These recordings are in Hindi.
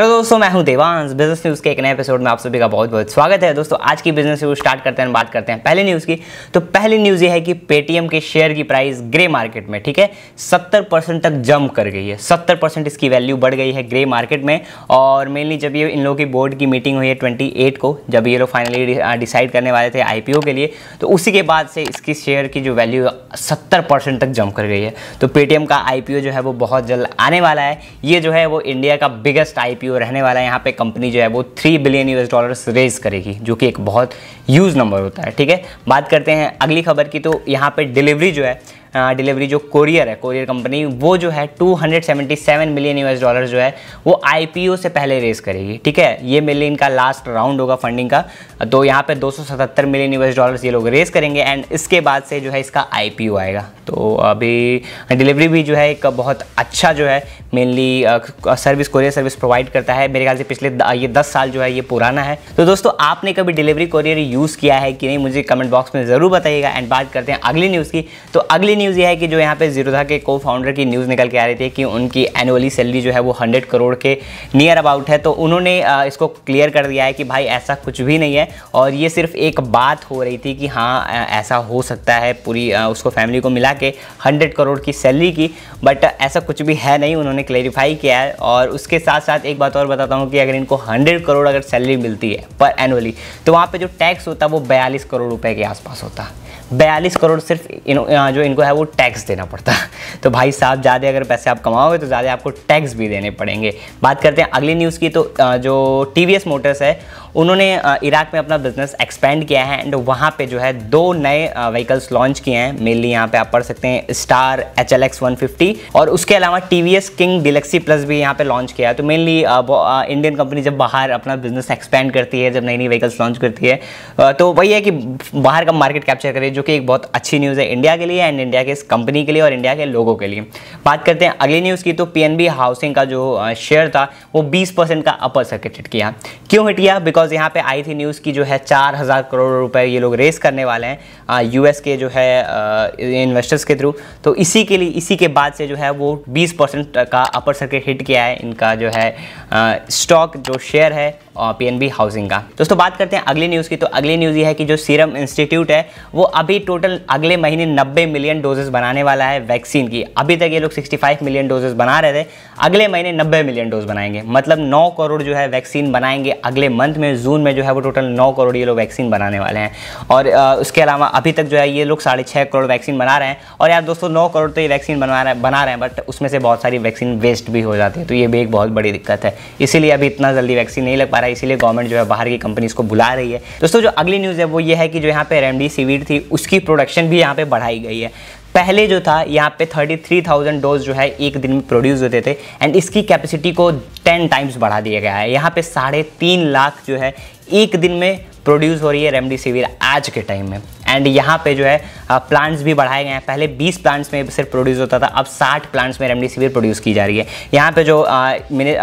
Hello दोस्तों मैं हूं देवांश बिजनेस न्यूज़ के एक नए एपिसोड में आप सभी का बहुत बहुत स्वागत है दोस्तों आज की बिजनेस न्यूज़ स्टार्ट करते हैं बात करते हैं पहली न्यूज़ की तो पहली न्यूज़ ये है कि पेटीएम के शेयर की प्राइस ग्रे मार्केट में ठीक है सत्तर परसेंट तक जंप कर गई है सत्तर परसेंट इसकी वैल्यू बढ़ गई है ग्रे मार्केट में और मेनली जब ये इन लोगों की बोर्ड की मीटिंग हुई है ट्वेंटी को जब ये लोग फाइनली डिसाइड करने वाले थे आई के लिए तो उसी के बाद से इसकी शेयर की जो वैल्यू सत्तर तक जंप कर गई है तो पेटीएम का आई जो है वो बहुत जल्द आने वाला है ये जो है वो इंडिया का बिगेस्ट आई रहने वाला है यहाँ पे कंपनी जो है वो three billion US dollars raise करेगी जो कि एक बहुत यूज नंबर होता है ठीक है बात करते हैं अगली खबर की तो यहाँ पे डिलीवरी जो है डिलीवरी हाँ, जो कोरियर है कोरियर कंपनी वो जो है 277 मिलियन यूएस डॉलर जो है वो आईपीओ से पहले रेस करेगी ठीक है ये मेनली इनका लास्ट राउंड होगा फंडिंग का तो यहाँ पे 277 मिलियन यूएस डॉलर्स ये लोग रेस करेंगे एंड इसके बाद से जो है इसका आईपीओ आएगा तो अभी डिलीवरी भी जो है एक बहुत अच्छा जो है mainly service courier service provide करता है मेरे ख्याल से पिछले ये दस साल जो है ये पुराना है तो दोस्तों आपने कभी डिलीवरी कोरियर यूज़ किया है कि नहीं मुझे कमेंट बॉक्स में ज़रूर बताइएगा एंड बात करते हैं अगली न्यूज़ की तो अगली न्यूज़ ये है कि जो यहाँ पे जीरोधा के को फाउंडर की न्यूज़ निकल के आ रही थी कि उनकी एनुअली सैलरी जो है वो हंड्रेड करोड़ के नियर अबाउट है तो उन्होंने इसको क्लियर कर दिया है कि भाई ऐसा कुछ भी नहीं है और ये सिर्फ एक बात हो रही थी कि हाँ ऐसा हो सकता है पूरी उसको फैमिली को मिला के हंड्रेड करोड़ की सैलरी की बट ऐसा कुछ भी है नहीं उन्होंने क्लेरिफाई किया है और उसके साथ साथ एक बात और बताता हूँ कि अगर इनको हंड्रेड करोड़ अगर सैलरी मिलती है पर एनुअली तो वहाँ पर जो टैक्स होता है वो बयालीस करोड़ रुपये के आसपास होता है बयालीस करोड़ सिर्फ इन जो इनको है वो टैक्स देना पड़ता तो भाई साहब ज़्यादा अगर पैसे आप कमाओगे तो ज़्यादा आपको टैक्स भी देने पड़ेंगे बात करते हैं अगली न्यूज़ की तो जो टी वी मोटर्स है उन्होंने इराक में अपना बिजनेस एक्सपेंड किया है एंड वहाँ पे जो है दो नए व्हीकल्स लॉन्च किए हैं मेनली यहाँ पे आप पढ़ सकते हैं star H L X one fifty और उसके अलावा T V S king deluxe plus भी यहाँ पे लॉन्च किया है तो मेनली इंडियन कंपनी जब बाहर अपना बिजनेस एक्सपेंड करती है जब नई नई व्हीकल्स लॉन्च करती है तो वही है कि बाहर का मार्केट कैप्चर करे जो कि एक बहुत अच्छी न्यूज़ है इंडिया के लिए एंड इंडिया के इस कंपनी के लिए और इंडिया के लोगों के लिए बात करते हैं अगली न्यूज़ की तो पी हाउसिंग का जो शेयर था वो बीस का अपर सर्किट हिट किया क्यों हिट किया बिकॉज बिकॉज यहाँ पे आई थी न्यूज़ की जो है चार हज़ार करोड़ रुपए ये लोग रेस करने वाले हैं यूएस के जो है इन्वेस्टर्स के थ्रू तो इसी के लिए इसी के बाद से जो है वो बीस परसेंट का अपर सर्किट हिट किया है इनका जो है स्टॉक जो शेयर है पीएनबी हाउसिंग का दोस्तों बात करते हैं अगली न्यूज़ की तो अगली न्यूज़ ये है कि जो सीरम इंस्टीट्यूट है वो अभी टोटल अगले महीने 90 मिलियन डोजेस बनाने वाला है वैक्सीन की अभी तक ये लोग 65 मिलियन डोजेस बना रहे थे अगले महीने 90 मिलियन डोज बनाएंगे मतलब 9 करोड़ जो है वैक्सीन बनाएंगे अगले मंथ में जून में जो है वो टोटल नौ करोड़ ये लोग वैक्सीन बनाने वाले हैं और उसके अलावा अभी तक जो है ये लोग साढ़े छः करोड़ वैक्सीन बना रहे हैं और यार दोस्तों नौ करोड़ तो ये वैक्सीन बना रहे बना रहे हैं बट उसमें से बहुत सारी वैक्सीन वेस्ट भी हो जाती है तो ये भी एक बहुत बड़ी दिक्कत है इसीलिए अभी इतना जल्दी वैक्सीन नहीं लग पा रहा है इसीलिए गवर्नमेंट जो है बाहर की कंपनीज को बुला रही है दोस्तों जो अगली न्यूज़ है वो ये है कि जो यहाँ पे रेमडेसिविर थी उसकी प्रोडक्शन भी यहाँ पे बढ़ाई गई है पहले जो था यहाँ पे 33,000 डोज जो है एक दिन में प्रोड्यूस होते थे एंड इसकी कैपेसिटी को 10 टाइम्स बढ़ा दिया गया है यहाँ पे साढ़े तीन लाख जो है एक दिन में प्रोड्यूस हो रही है रेमडेसिविर आज के टाइम में एंड यहाँ पे जो है प्लांट्स भी बढ़ाए गए हैं पहले 20 प्लांट्स में सिर्फ प्रोड्यूस होता था अब 60 प्लांट्स में रेमडेसिविर प्रोड्यूस की जा रही है यहाँ पे जो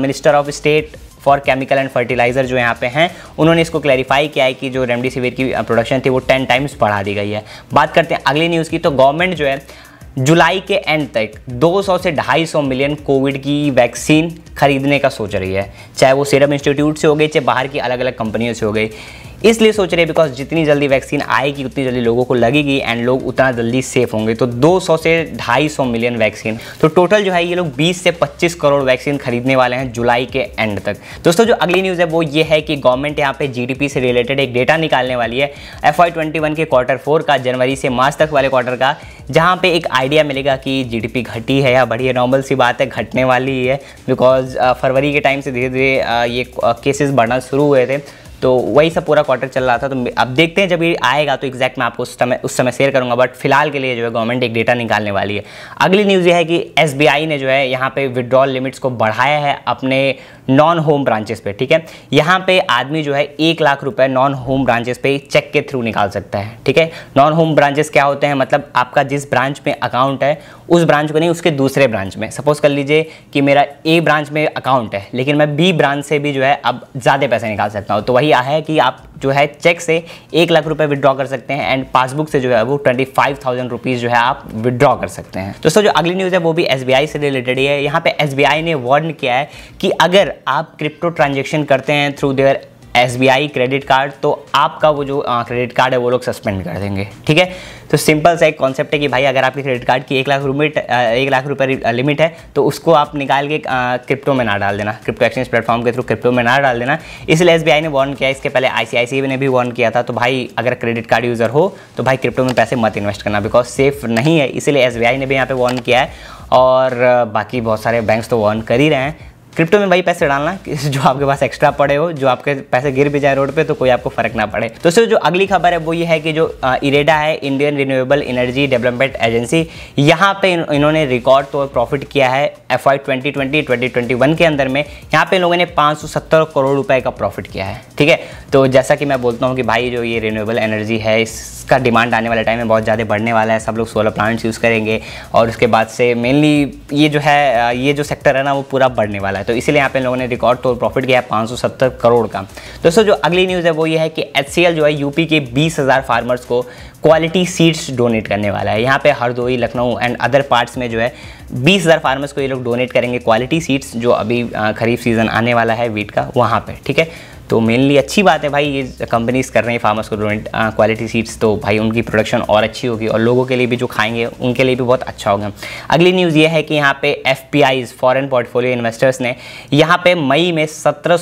minister of state for chemical and fertiliser जो यहाँ पे हैं उन्होंने इसको क्लैरिफाई किया है कि जो रेमडेसिविर की प्रोडक्शन थी वो टेन टाइम्स बढ़ा दी गई है बात करते हैं अगली न्यूज़ की तो गवर्नमेंट जो है जुलाई के एंड तक 200 से 250 मिलियन कोविड की वैक्सीन खरीदने का सोच रही है चाहे वो सीरम इंस्टीट्यूट से हो गई चाहे बाहर की अलग अलग कंपनियों से हो गई इसलिए सोच रहे हैं बिकॉज जितनी जल्दी वैक्सीन आएगी उतनी जल्दी लोगों को लगेगी एंड लोग उतना जल्दी सेफ होंगे तो 200 से 250 मिलियन वैक्सीन तो टोटल जो है ये लोग 20 से 25 करोड़ वैक्सीन खरीदने वाले हैं जुलाई के एंड तक दोस्तों जो अगली न्यूज़ है वो ये है कि गवर्नमेंट यहाँ पे जी से रिलेटेड एक डेटा निकालने वाली है एफ के क्वार्टर फोर का जनवरी से मार्च तक वाले क्वार्टर का जहाँ पे एक आइडिया मिलेगा कि जी घटी है या बढ़ी है नॉर्मल सी बात है घटने वाली ही है बिकॉज फरवरी के टाइम से धीरे धीरे ये केसेस बढ़ना शुरू हुए थे तो वही सब पूरा क्वार्टर चल रहा था तो अब देखते हैं जब ये आएगा तो एग्जैक्ट मैं आपको उस समय उस समय शेयर करूंगा बट फिलहाल के लिए जो है गवर्नमेंट एक डेटा निकालने वाली है अगली न्यूज़ ये है कि एस ने जो है यहाँ पे विड्रॉल लिमिट्स को बढ़ाया है अपने नॉन होम ब्रांचेस पे ठीक है यहाँ पे आदमी जो है एक लाख रुपए नॉन होम ब्रांचेस पे चेक के थ्रू निकाल सकता है ठीक है नॉन होम ब्रांचेस क्या होते हैं मतलब आपका जिस ब्रांच में अकाउंट है उस ब्रांच को नहीं उसके दूसरे ब्रांच में सपोज कर लीजिए कि मेरा ए ब्रांच में अकाउंट है लेकिन मैं बी ब्रांच से भी जो है अब ज़्यादा पैसे निकाल सकता हूँ तो वही दिया है कि आप जो है चेक से एक लाख रुपए विद्रॉ कर सकते हैं एंड पासबुक से जो है वो ट्वेंटी फाइव थाउजेंड रुपीज़ जो है आप विड्रॉ कर सकते हैं दोस्तों जो अगली न्यूज़ है वो भी एस से रिलेटेड ही है यहाँ पे एस ने वार्न किया है कि अगर आप क्रिप्टो ट्रांजेक्शन करते हैं through their S credit card तो आपका वो जो क्रेडिट कार्ड है वो लोग सस्पेंड कर देंगे ठीक है तो सिंपल सा एक कॉन्सेप्ट है कि भाई अगर आपके क्रेडिट कार्ड की एक लाख रुपये एक लाख रुपये लिमिट है तो उसको आप निकाल के क्रिप्टो में ना डाल देना क्रिप्टो एक्सचेंज प्लेटफॉर्म के थ्रू क्रिप्टो में ना डाल देना इसलिए एस ने वॉर्न किया इसके पहले आई ने भी वॉर्न किया था तो भाई अगर क्रेडिट कार्ड यूज़र हो तो भाई क्रिप्टो में पैसे मत इन्वेस्ट करना बिकॉज सेफ नहीं है इसीलिए एस ने भी यहाँ पर वॉर्न किया है और बाकी बहुत सारे बैंक्स तो वॉर्न कर ही रहे हैं क्रिप्टो में वही पैसे डालना जो आपके पास एक्स्ट्रा पड़े हो जो आपके पैसे गिर भी जाए रोड पे तो कोई आपको फर्क ना पड़े तो सर जो अगली खबर है वो ये है कि जो इरेडा है Indian Renewable Energy Development Agency यहाँ पे इन, इन्होंने रिकॉर्ड तो प्रॉफिट किया है F Y twenty twenty twenty twenty one के अंदर में यहाँ पे लोगों ने पाँच सौ सत्तर करोड़ रुपए का प्रॉफिट किया है ठीक है तो जैसा कि मैं बोलता हूँ कि भाई जो ये रिन्यूएबल एनर्जी है इसका डिमांड आने वाले टाइम में बहुत ज़्यादा बढ़ने वाला है सब लोग सोलर प्लांट्स यूज़ करेंगे और उसके बाद से मेनली ये जो है ये जो सेक्टर है ना वो पूरा बढ़ने वाला है तो इसलिए यहाँ पे लोगों ने रिकॉर्ड तोड़ प्रॉफिट किया है पाँच करोड़ का दोस्तों जो अगली न्यूज़ है वो ये है कि एच जो है यूपी के बीस फार्मर्स को क्वालिटी सीड्स डोनेट करने वाला है यहाँ पे Hardoi Lucknow and other parts में जो है बीस हज़ार फार्मर्स को ये लोग डोनेट करेंगे क्वालिटी सीड्स जो अभी खरीफ सीज़न आने वाला है वीट का वहाँ पे ठीक है तो मेनली अच्छी बात है भाई ये कंपनीज़ कर रही हैं फार्मर्स को क्वालिटी सीड्स तो भाई उनकी प्रोडक्शन और अच्छी होगी और लोगों के लिए भी जो खाएंगे उनके लिए भी बहुत अच्छा होगा अगली न्यूज़ ये है कि यहाँ पे F P Is foreign portfolio investors ने यहाँ पे मई में सत्रह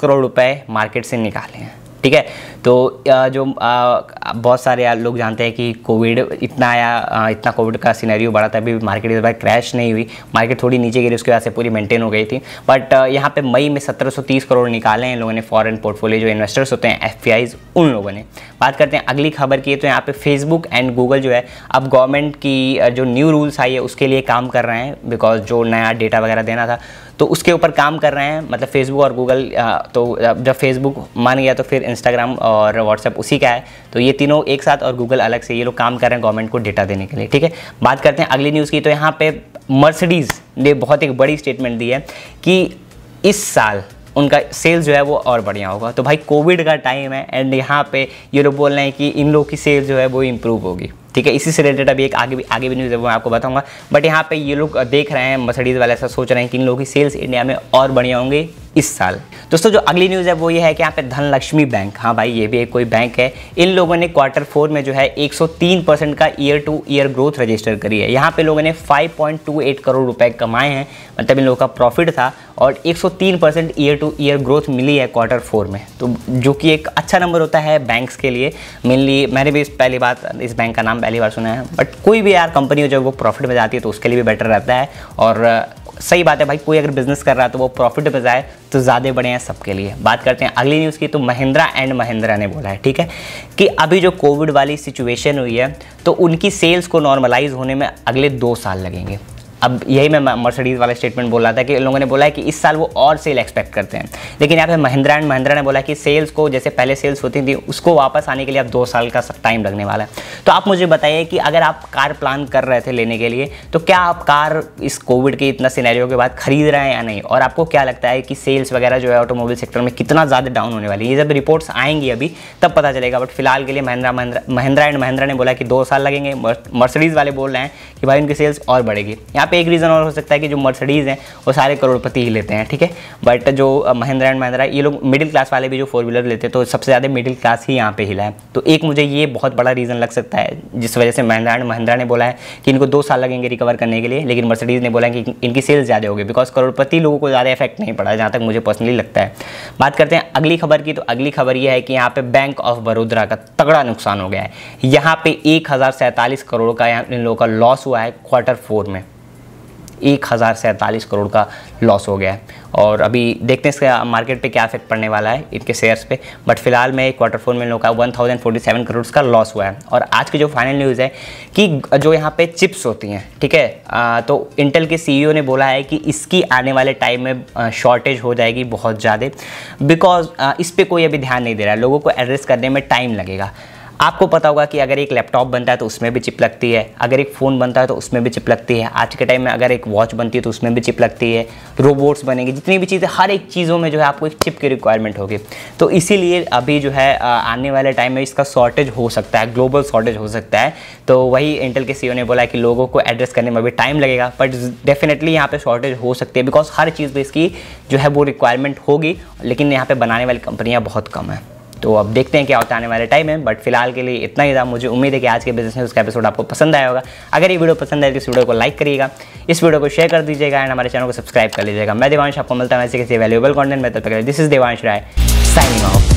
करोड़ रुपए मार्केट से निकाले हैं ठीक है तो जो बहुत सारे लोग जानते हैं कि कोविड इतना आया इतना कोविड का सीनरियो बढ़ा था अभी मार्केट इस बार क्रैश नहीं हुई मार्केट थोड़ी नीचे गिरी उसकी वजह से पूरी मेंटेन हो गई थी बट यहाँ पे मई में 1730 करोड़ निकाले हैं लोगों ने फॉरेन पोर्टफोलियो जो इन्वेस्टर्स होते हैं एफ उन लोगों ने बात करते हैं अगली खबर की तो यहाँ पर फेसबुक एंड गूगल जो है अब गवर्नमेंट की जो न्यू रूल्स आई है उसके लिए काम कर रहे हैं बिकॉज जो नया डेटा वगैरह देना था तो उसके ऊपर काम कर रहे हैं मतलब फेसबुक और गूगल तो जब फेसबुक मान गया तो फिर इंस्टाग्राम और व्हाट्सएप उसी का है तो ये तीनों एक साथ और गूगल अलग से ये लोग काम कर रहे हैं गवर्नमेंट को डेटा देने के लिए ठीक है बात करते हैं अगली न्यूज़ की तो यहाँ पर मर्सडीज़ ने बहुत एक बड़ी स्टेटमेंट दी है कि इस साल उनका सेल्स जो है वो और बढ़िया होगा तो भाई कोविड का टाइम है एंड यहाँ पे ये लोग बोल रहे हैं कि इन लोग की सेल्स जो है वो इम्प्रूव होगी ठीक है इसी से रिलेटेड अभी एक आगे भी आगे भी न्यूज़ है मैं आपको बताऊंगा बट यहाँ पे ये लोग देख रहे हैं मसडीज़ वाले ऐसा सोच रहे हैं कि इन लोगों की सेल्स इंडिया में और बढ़िया होंगी इस साल दोस्तों जो अगली न्यूज़ है वो ये है कि यहाँ पे धनलक्ष्मी बैंक हाँ भाई ये भी एक कोई बैंक है इन लोगों ने क्वार्टर फोर में जो है 103 परसेंट का year to year growth register करी है यहाँ पे लोगों ने 5.28 करोड़ रुपए कमाए हैं मतलब इन लोगों का प्रॉफिट था और 103 percent year to year growth मिली है क्वार्टर फोर में तो जो कि एक अच्छा नंबर होता है बैंक्स के लिए मेनली मैंने भी इस पहली बार इस बैंक का नाम पहली बार सुना है बट कोई भी यार कंपनी जो वो प्रॉफिट में जाती है तो उसके लिए भी बेटर रहता है और सही बात है भाई कोई अगर बिजनेस कर रहा है तो वो प्रॉफिट में जाए तो ज़्यादा बढ़े हैं सबके लिए बात करते हैं अगली न्यूज़ की तो महिंद्रा एंड महिंद्रा ने बोला है ठीक है कि अभी जो कोविड वाली सिचुएशन हुई है तो उनकी सेल्स को नॉर्मलाइज होने में अगले दो साल लगेंगे अब यही मैं मर्सडीज़ वाला स्टेटमेंट बोल रहा था कि लोगों ने बोला है कि इस साल वो और सेल एक्सपेक्ट करते हैं लेकिन यहाँ पे महिंद्रा एंड महिंद्रा ने बोला कि सेल्स को जैसे पहले सेल्स होती थी उसको वापस आने के लिए अब दो साल का टाइम लगने वाला है तो आप मुझे बताइए कि अगर आप कार प्लान कर रहे थे लेने के लिए तो क्या आप कार इस कोविड के इतना सिनेरियो के बाद खरीद रहे हैं या नहीं और आपको क्या लगता है कि सेल्स वगैरह जो है ऑटोमोबाइल सेक्टर में कितना ज़्यादा डाउन होने वाली है ये जब रिपोर्ट्स आएंगी अभी तब पता चलेगा बट फिलहाल के लिए महिंद्रा महिंद्रा एंड महिंद्रा ने बोला कि दो साल लगेंगे मर्सडीज़ वाले बोल रहे हैं कि भाई उनकी सेल्स और बढ़ेगी यहाँ पे एक रीज़न और हो सकता है कि जो मर्सडीज़ हैं वो सारे करोड़पति ही लेते हैं ठीक है बट जो महिंद्रा एंड महिंद्रा ये लोग मिडिल क्लास वाले भी जो फोर व्हीलर लेते हैं तो सबसे ज़्यादा मिडिल क्लास ही यहाँ पे हिला है तो एक मुझे ये बहुत बड़ा रीज़न लग सकता है जिस वजह से महिंद्रा एंड महिंद्रा ने बोला है कि इनको दो साल लगेंगे रिकवर करने के लिए लेकिन मर्सडीज़ ने बोला है कि इनकी सेल्स ज़्यादा होगी बिकॉज करोड़पति लोगों को ज़्यादा इफेक्ट नहीं पड़ा जहाँ तक मुझे पर्सनली लगता है बात करते हैं अगली खबर की तो अगली खबर यह है कि यहाँ पे बैंक ऑफ बड़ोदरा का तगड़ा नुकसान हो गया है यहाँ पे एक करोड़ का इन लोगों का लॉस हुआ है क्वार्टर फोर में एक हज़ार सैंतालीस करोड़ का लॉस हो गया है और अभी देखते हैं इसका मार्केट पे क्या इफेक्ट पड़ने वाला है इनके शेयर्स पे बट फिलहाल में क्वार्टर फोर में लोग का one thousand forty seven crore का लॉस हुआ है और आज की जो फाइनल न्यूज़ है कि जो यहाँ पे चिप्स होती हैं ठीक है आ, तो इंटेल के सी e ने बोला है कि इसकी आने वाले टाइम में शॉर्टेज हो जाएगी बहुत ज़्यादा बिकॉज इस पर कोई अभी ध्यान नहीं दे रहा है लोगों को एड्रेस करने में टाइम लगेगा आपको पता होगा कि अगर एक लैपटॉप बनता है तो उसमें भी चिप लगती है अगर एक फ़ोन बनता है तो उसमें भी चिप लगती है आज के टाइम में अगर एक वॉच बनती है तो उसमें भी चिप लगती है रोबोट्स बनेंगे जितनी भी चीज़ें हर एक चीज़ों में जो है आपको एक चिप की रिक्वायरमेंट होगी तो इसीलिए अभी जो है आने वाले टाइम में इसका शॉर्टेज हो सकता है ग्लोबल शॉर्टेज हो सकता है तो वही इंटेल के सी e ने बोला कि लोगों को एड्रेस करने में भी टाइम लगेगा बट डेफिनेटली यहाँ पर शॉर्टेज हो सकती है बिकॉज हर चीज़ इसकी जो है वो रिक्वायरमेंट होगी लेकिन यहाँ पर बनाने वाली कंपनियाँ बहुत कम हैं तो अब देखते हैं क्या होता आने वाले टाइम में बट फिलहाल के लिए इतना ही था मुझे उम्मीद है कि आज के बिजनेस में उसका एपिसोड आपको पसंद आया होगा अगर ये वीडियो पसंद आए तो इस वीडियो को लाइक करिएगा इस वीडियो को शेयर कर दीजिएगा एंड हमारे चैनल को सब्सक्राइब कर लीजिएगा मैं देवांश आपको मिलता हूँ ऐसे किसी वैल्यूबल कॉन्टेंट में तब तक this is Devansh Rai signing of